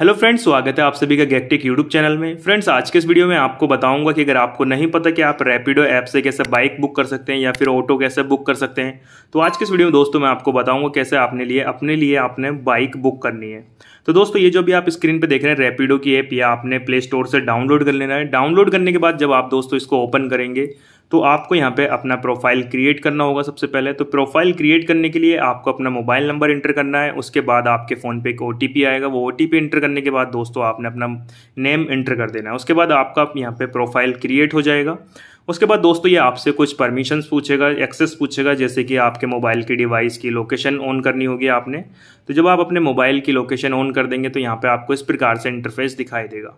hello friends स्वागत है आप सभी का गैक्टिक यूट्यूब चैनल में फ्रेंड्स आज के इस वीडियो में आपको बताऊंगा कि अगर आपको नहीं पता कि आप रैपिडो ऐप से कैसे बाइक बुक कर सकते हैं या फिर ऑटो कैसे बुक कर सकते हैं तो आज के इस वीडियो में दोस्तों मैं आपको बताऊंगा कैसे आपने लिए अपने लिए आपने बाइक बुक करनी है तो दोस्तों ये जो भी आप स्क्रीन पर देख रहे हैं रैपिडो की ऐप या आपने प्ले स्टोर से डाउनलोड कर लेना है डाउनलोड करने के बाद जब आप दोस्तों इसको ओपन करेंगे तो आपको यहाँ पे अपना प्रोफाइल क्रिएट करना होगा सबसे पहले तो प्रोफाइल क्रिएट करने के लिए आपको अपना मोबाइल नंबर इंटर करना है उसके बाद आपके फ़ोन पे एक ओ आएगा वो ओ इंटर करने के बाद दोस्तों आपने अपना नेम इंटर कर देना है उसके बाद आपका यहाँ पे प्रोफाइल क्रिएट हो जाएगा उसके बाद दोस्तों ये आपसे कुछ परमिशंस पूछेगा एक्सेस पूछेगा जैसे कि आपके मोबाइल की डिवाइस की लोकेशन ऑन करनी होगी आपने तो जब आप अपने मोबाइल की लोकेशन ऑन कर देंगे तो यहाँ पर आपको इस प्रकार से इंटरफेस दिखाई देगा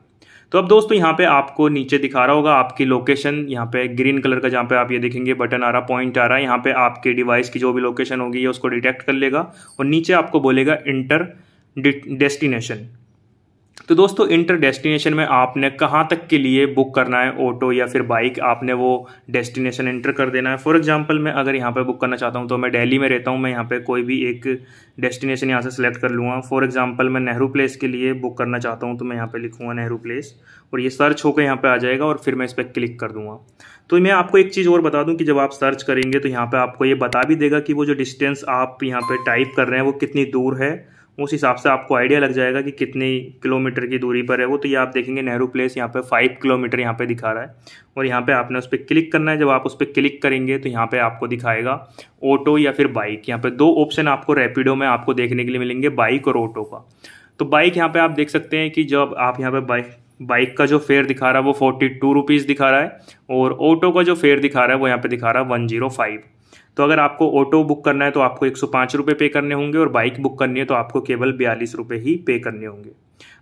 तो अब दोस्तों यहाँ पे आपको नीचे दिखा रहा होगा आपकी लोकेशन यहाँ पे ग्रीन कलर का जहाँ पे आप ये देखेंगे बटन आ रहा पॉइंट आ रहा है यहाँ पे आपके डिवाइस की जो भी लोकेशन होगी ये उसको डिटेक्ट कर लेगा और नीचे आपको बोलेगा इंटर डेस्टिनेशन तो दोस्तों इंटर डेस्टिनेशन में आपने कहाँ तक के लिए बुक करना है ऑटो या फिर बाइक आपने वो डेस्टिनेशन इंटर कर देना है फॉर एग्जांपल मैं अगर यहाँ पे बुक करना चाहता हूँ तो मैं दिल्ली में रहता हूँ मैं यहाँ पे कोई भी एक डेस्टिनेशन यहाँ से सेलेक्ट कर लूँगा फॉर एग्जांपल मैं नेहरू प्लेस के लिए बुक करना चाहता हूँ तो मैं यहाँ पर लिखूँगा नेहरू प्लेस और ये सर्च होकर यहाँ पर आ जाएगा और फिर मैं इस पर क्लिक कर दूँगा तो मैं आपको एक चीज़ और बता दूँ कि जब आप सर्च करेंगे तो यहाँ पर आपको ये बता भी देगा कि वो जो डिस्टेंस आप यहाँ पर टाइप कर रहे हैं वो कितनी दूर है उस हिसाब से आपको आइडिया लग जाएगा कि कितनी किलोमीटर की दूरी पर है वो तो ये आप देखेंगे नेहरू प्लेस यहाँ पे फाइव किलोमीटर यहाँ पे दिखा रहा है और यहाँ पे आपने उस पर क्लिक करना है जब आप उस पर क्लिक करेंगे तो यहाँ पे आपको दिखाएगा ऑटो या फिर बाइक यहाँ पे दो ऑप्शन आपको रैपिडो में आपको देखने के लिए मिलेंगे बाइक और ऑटो का तो बाइक यहाँ पर आप देख सकते हैं कि जब आप यहाँ पर बाइक बाइक का जो फेयर दिखा रहा है वो फोर्टी टू रुपीज़ दिखा रहा है और ऑटो का जो फेयर दिखा रहा है वो यहाँ पे दिखा रहा है वन जीरो फाइव तो अगर आपको ऑटो बुक करना है तो आपको एक सौ पे करने होंगे और बाइक बुक करनी है तो आपको केवल बयालीस रुपये ही पे करने होंगे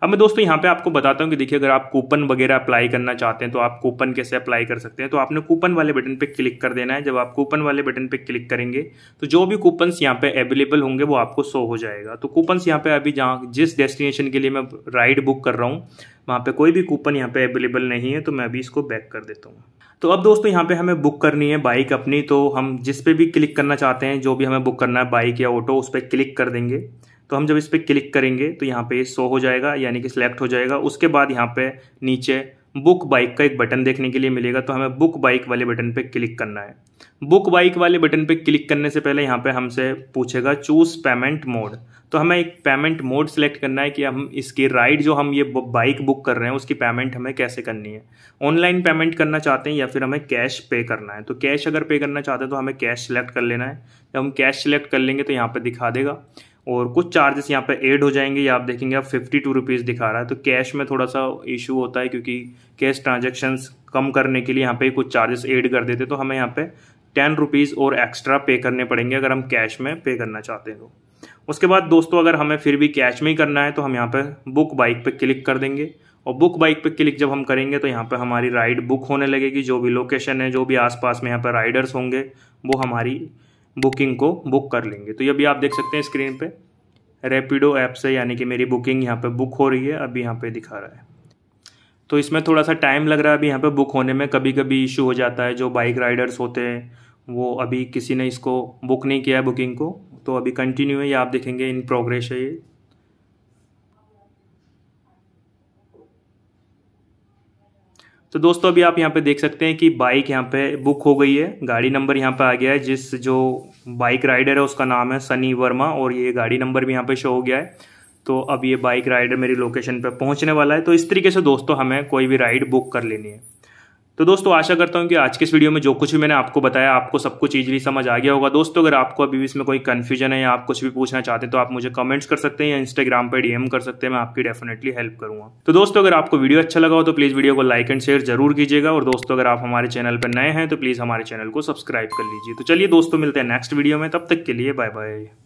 अब मैं दोस्तों यहाँ पे आपको बताता हूँ कि देखिए अगर आप कूपन वगैरह अप्लाई करना चाहते हैं तो आप कूपन कैसे अप्लाई कर सकते हैं तो आपने कूपन वाले बटन पे क्लिक कर देना है जब आप कूपन वाले बटन पे क्लिक करेंगे तो जो भी कूपन्स यहाँ पे अवेलेबल होंगे वो आपको शो हो जाएगा तो कूपन्स यहाँ पे अभी जहाँ जिस डेस्टिनेशन के लिए मैं राइड बुक कर रहा हूँ वहाँ पे कोई भी कूपन यहाँ पे अवेलेबल नहीं है तो मैं अभी इसको बैक कर देता हूँ तो अब दोस्तों यहाँ पे हमें बुक करनी है बाइक अपनी तो हम जिस पे भी क्लिक करना चाहते हैं जो भी हमें बुक करना है बाइक या ऑटो उस पर क्लिक कर देंगे तो हम जब इस पर क्लिक करेंगे तो यहाँ पे शो हो जाएगा यानी कि सिलेक्ट हो जाएगा उसके बाद यहाँ पे नीचे बुक बाइक का एक बटन देखने के लिए मिलेगा तो हमें बुक बाइक वाले बटन पे क्लिक करना है बुक बाइक वाले बटन पे क्लिक करने से पहले यहाँ पे हमसे पूछेगा चूज़ पेमेंट मोड तो हमें एक पेमेंट मोड सेलेक्ट करना है कि हम इसकी राइड जो हम ये बाइक बुक कर रहे हैं उसकी पेमेंट हमें कैसे करनी है ऑनलाइन पेमेंट करना चाहते हैं या फिर हमें कैश पे करना है तो कैश अगर पे करना चाहते हैं तो हमें कैश सेलेक्ट कर लेना है जब हम कैश सेलेक्ट कर लेंगे तो यहाँ पर दिखा देगा और कुछ चार्जेस यहाँ पे ऐड हो जाएंगे या आप देखेंगे आप फिफ्टी टू रुपीज़ दिखा रहा है तो कैश में थोड़ा सा इशू होता है क्योंकि कैश ट्रांजेक्शन्स कम करने के लिए यहाँ पे कुछ चार्जेस ऐड कर देते तो हमें यहाँ पे टेन रुपीज़ और एक्स्ट्रा पे करने पड़ेंगे अगर हम कैश में पे करना चाहते हैं तो उसके बाद दोस्तों अगर हमें फिर भी कैश में ही करना है तो हम यहाँ पर बुक बाइक पर क्लिक कर देंगे और बुक बाइक पर क्लिक जब हम करेंगे तो यहाँ पर हमारी राइड बुक होने लगेगी जो भी लोकेशन है जो भी आस में यहाँ पर राइडर्स होंगे वो हमारी बुकिंग को बुक कर लेंगे तो ये भी आप देख सकते हैं स्क्रीन पे रेपिडो ऐप से यानी कि मेरी बुकिंग यहाँ पे बुक हो रही है अभी यहाँ पे दिखा रहा है तो इसमें थोड़ा सा टाइम लग रहा है अभी यहाँ पे बुक होने में कभी कभी इशू हो जाता है जो बाइक राइडर्स होते हैं वो अभी किसी ने इसको बुक नहीं किया है बुकिंग को तो अभी कंटिन्यू है ये आप देखेंगे इन प्रोग्रेस है ये तो दोस्तों अभी आप यहाँ पे देख सकते हैं कि बाइक यहाँ पे बुक हो गई है गाड़ी नंबर यहाँ पे आ गया है जिस जो बाइक राइडर है उसका नाम है सनी वर्मा और ये गाड़ी नंबर भी यहाँ पे शो हो गया है तो अब ये बाइक राइडर मेरी लोकेशन पे पहुँचने वाला है तो इस तरीके से दोस्तों हमें कोई भी राइड बुक कर लेनी है तो दोस्तों आशा करता हूँ कि आज के इस वीडियो में जो कुछ भी मैंने आपको बताया आपको सब कुछ ईजिली समझ आ गया होगा दोस्तों अगर आपको अभी भी इसमें कोई कन्फ्यूजन है या आप कुछ भी पूछना चाहते हैं तो आप मुझे कमेंट्स कर सकते हैं या इंस्टाग्राम पर डीएम कर सकते हैं मैं आपकी डेफिनेटली हेल्प करूंगा तो दोस्तों अगर आपको वीडियो अच्छा लगा हो तो प्लीज़ वीडियो को लाइक एंड शेयर जरूर कीजिएगा और दोस्तों अगर आप हमारे चैनल पर नए हैं तो प्लीज़ हमारे चैनल को सब्सक्राइब कर लीजिए तो चलिए दोस्तों मिलते हैं नेक्स्ट वीडियो में तब तक के लिए बाय बाय